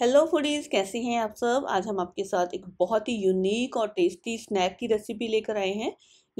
hello foodies कैसे हैं आप सब आज हम आपके साथ एक बहुत ही यूनिक और टेस्टी स्नैक की रेसिपी लेकर आए हैं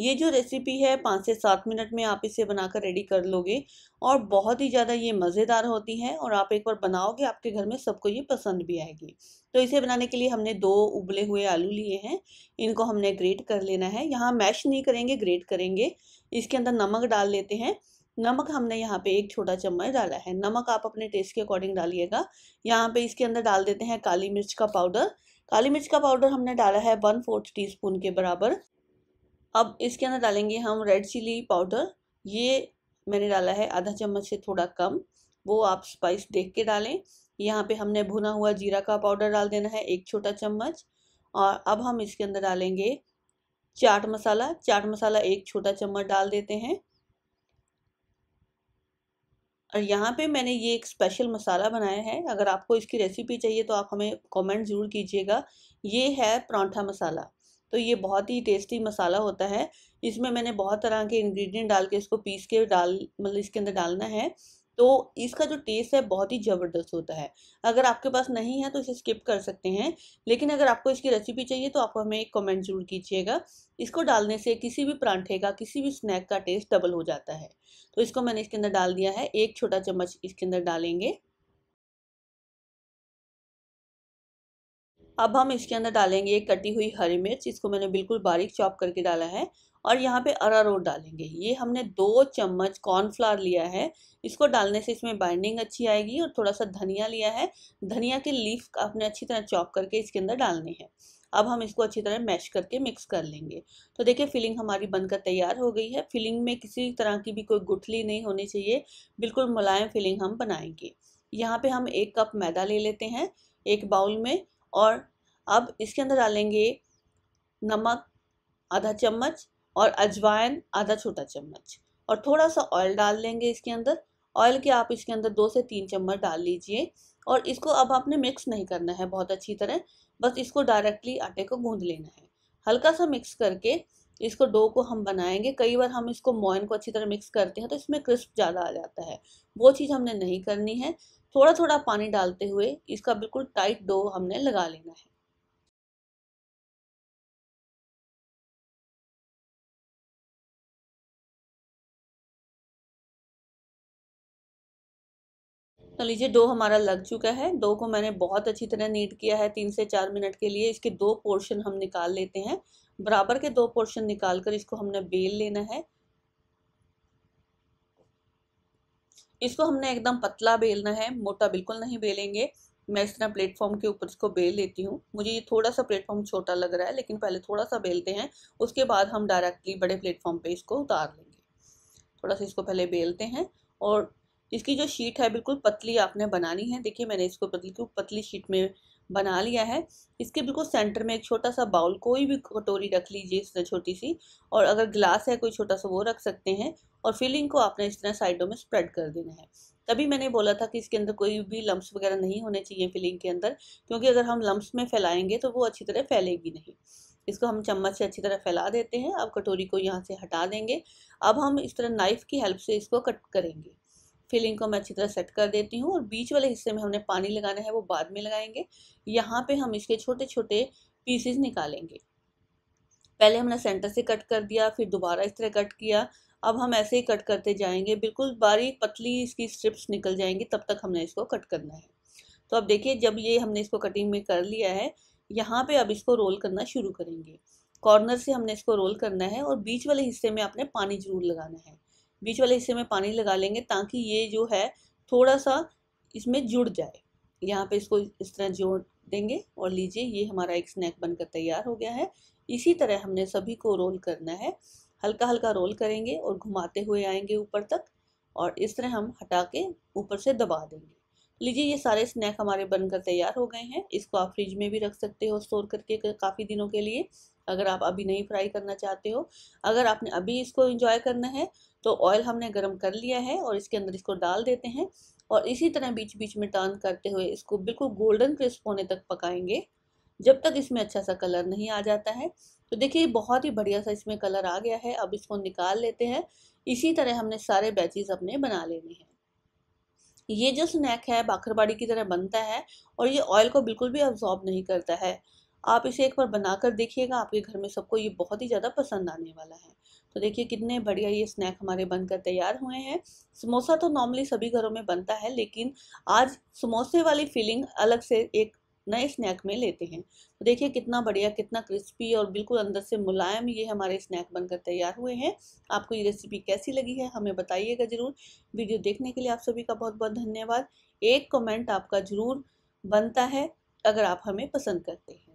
ये जो रेसिपी है पाँच से सात मिनट में आप इसे बनाकर रेडी कर लोगे और बहुत ही ज़्यादा ये मज़ेदार होती है और आप एक बार बनाओगे आपके घर में सबको ये पसंद भी आएगी तो इसे बनाने के लिए हमने दो उबले हुए आलू लिए हैं इनको हमने ग्रेट कर लेना है यहाँ मैश नहीं करेंगे ग्रेट करेंगे इसके अंदर नमक डाल लेते हैं नमक हमने यहाँ पे एक छोटा चम्मच डाला है नमक आप अपने टेस्ट के अकॉर्डिंग डालिएगा यहाँ पे इसके अंदर डाल देते हैं काली मिर्च का पाउडर काली मिर्च का पाउडर हमने डाला है वन फोर्थ टी स्पून के बराबर अब इसके अंदर डालेंगे हम रेड चिली पाउडर ये मैंने डाला है आधा चम्मच से थोड़ा कम वो आप स्पाइस देख के डालें यहाँ पे हमने भुना हुआ जीरा का पाउडर डाल देना है एक छोटा चम्मच और अब हम इसके अंदर डालेंगे चाट मसाला चाट मसाला एक छोटा चम्मच डाल देते हैं और यहाँ पे मैंने ये एक स्पेशल मसाला बनाया है अगर आपको इसकी रेसिपी चाहिए तो आप हमें कमेंट ज़रूर कीजिएगा ये है परांठा मसाला तो ये बहुत ही टेस्टी मसाला होता है इसमें मैंने बहुत तरह के इंग्रेडिएंट डाल के इसको पीस के डाल मतलब इसके अंदर डालना है तो इसका जो टेस्ट है बहुत ही ज़बरदस्त होता है अगर आपके पास नहीं है तो इसे स्किप कर सकते हैं लेकिन अगर आपको इसकी रेसिपी चाहिए तो आप हमें एक कमेंट जरूर कीजिएगा इसको डालने से किसी भी परांठे का किसी भी स्नैक का टेस्ट डबल हो जाता है तो इसको मैंने इसके अंदर डाल दिया है एक छोटा चम्मच इसके अंदर डालेंगे अब हम इसके अंदर डालेंगे एक कटी हुई हरी मिर्च इसको मैंने बिल्कुल बारीक चॉप करके डाला है और यहाँ पे अरारोट डालेंगे ये हमने दो चम्मच कॉर्नफ्लावर लिया है इसको डालने से इसमें बाइंडिंग अच्छी आएगी और थोड़ा सा धनिया लिया है धनिया के लीफ आपने अच्छी तरह चॉप करके इसके अंदर डालने हैं अब हम इसको अच्छी तरह मैश करके मिक्स कर लेंगे तो देखिए फिलिंग हमारी बनकर तैयार हो गई है फिलिंग में किसी तरह की भी कोई गुठली नहीं होनी चाहिए बिल्कुल मुलायम फिलिंग हम बनाएंगे यहाँ पे हम एक कप मैदा ले लेते हैं एक बाउल में और अब इसके अंदर डालेंगे नमक आधा चम्मच और अजवाइन आधा छोटा चम्मच और थोड़ा सा ऑयल डाल लेंगे इसके अंदर ऑयल के आप इसके अंदर दो से तीन चम्मच डाल लीजिए और इसको अब आपने मिक्स नहीं करना है बहुत अच्छी तरह बस इसको डायरेक्टली आटे को गूंद लेना है हल्का सा मिक्स करके इसको डो को हम बनाएंगे कई बार हम इसको मोइन को अच्छी तरह मिक्स करते हैं तो इसमें क्रिस्प ज़्यादा आ जाता है वो चीज़ हमने नहीं करनी है थोड़ा थोड़ा पानी डालते हुए इसका बिल्कुल टाइट डो हमने लगा लेना है तो लीजिए डो हमारा लग चुका है डो को मैंने बहुत अच्छी तरह नीट किया है तीन से चार मिनट के लिए इसके दो पोर्शन हम निकाल लेते हैं बराबर के दो पोर्शन निकाल कर इसको हमने बेल लेना है इसको हमने एकदम पतला बेलना है मोटा बिल्कुल नहीं बेलेंगे मैं इस तरह प्लेटफॉर्म के ऊपर इसको बेल लेती हूँ मुझे ये थोड़ा सा प्लेटफॉर्म छोटा लग रहा है लेकिन पहले थोड़ा सा बेलते हैं उसके बाद हम डायरेक्टली बड़े प्लेटफॉर्म पे इसको उतार लेंगे थोड़ा सा इसको पहले बेलते हैं और इसकी जो शीट है बिल्कुल पतली आपने बनानी है देखिए मैंने इसको पतली पतली शीट में बना लिया है इसके बिल्कुल सेंटर में एक छोटा सा बाउल कोई भी कटोरी रख लीजिए इस तरह छोटी सी और अगर ग्लास है कोई छोटा सा वो रख सकते हैं और फिलिंग को आपने इस तरह साइडों में स्प्रेड कर देना है तभी मैंने बोला था कि इसके अंदर कोई भी लम्ब वगैरह नहीं होने चाहिए फिलिंग के अंदर क्योंकि अगर हम लम्ब में फैलाएंगे तो वो अच्छी तरह फैलेगी नहीं इसको हम चम्मच से अच्छी तरह फैला देते हैं अब कटोरी को यहाँ से हटा देंगे अब हम इस तरह नाइफ़ की हेल्प से इसको कट करेंगे फिलिंग को मैं अच्छी तरह सेट कर देती हूँ और बीच वाले हिस्से में हमने पानी लगाना है वो बाद में लगाएंगे यहाँ पे हम इसके छोटे छोटे पीसेस निकालेंगे पहले हमने सेंटर से कट कर दिया फिर दोबारा इस तरह कट किया अब हम ऐसे ही कट करते जाएंगे बिल्कुल बारीक पतली इसकी स्ट्रिप्स निकल जाएंगी तब तक हमने इसको कट करना है तो अब देखिए जब ये हमने इसको कटिंग में कर लिया है यहाँ पे अब इसको रोल करना शुरू करेंगे कॉर्नर से हमने इसको रोल करना है और बीच वाले हिस्से में आपने पानी जरूर लगाना है बीच वाले हिस्से में पानी लगा लेंगे ताकि ये जो है थोड़ा सा इसमें जुड़ जाए यहाँ पे इसको इस तरह जोड़ देंगे और लीजिए ये हमारा एक स्नैक बनकर तैयार हो गया है इसी तरह हमने सभी को रोल करना है हल्का हल्का रोल करेंगे और घुमाते हुए आएंगे ऊपर तक और इस तरह हम हटा के ऊपर से दबा देंगे लीजिए ये सारे स्नैक हमारे बनकर तैयार हो गए हैं इसको आप फ्रिज में भी रख सकते हो स्टोर करके काफ़ी दिनों के लिए अगर आप अभी नहीं फ्राई करना चाहते हो अगर आपने अभी इसको इंजॉय करना है तो ऑयल हमने गर्म कर लिया है और इसके अंदर इसको डाल देते हैं और इसी तरह बीच बीच में टर्न करते हुए इसको बिल्कुल गोल्डन क्रिस्प होने तक पकाएंगे जब तक इसमें अच्छा सा कलर नहीं आ जाता है तो देखिए बहुत ही बढ़िया सा इसमें कलर आ गया है अब इसको निकाल लेते हैं इसी तरह हमने सारे बैचेस अपने बना लेने हैं ये जो स्नैक है बाखरबाड़ी की तरह बनता है और ये ऑयल को बिल्कुल भी अब्जॉर्ब नहीं करता है आप इसे एक बार बना कर देखिएगा आपके घर में सबको ये बहुत ही ज़्यादा पसंद आने वाला है तो देखिए कितने बढ़िया ये स्नैक हमारे बनकर तैयार हुए हैं समोसा तो नॉर्मली सभी घरों में बनता है लेकिन आज समोसे वाली फीलिंग अलग से एक नए स्नैक में लेते हैं तो देखिए कितना बढ़िया कितना क्रिस्पी और बिल्कुल अंदर से मुलायम ये हमारे स्नैक बनकर तैयार हुए हैं आपको ये रेसिपी कैसी लगी है हमें बताइएगा ज़रूर वीडियो देखने के लिए आप सभी का बहुत बहुत धन्यवाद एक कमेंट आपका ज़रूर बनता है अगर आप हमें पसंद करते हैं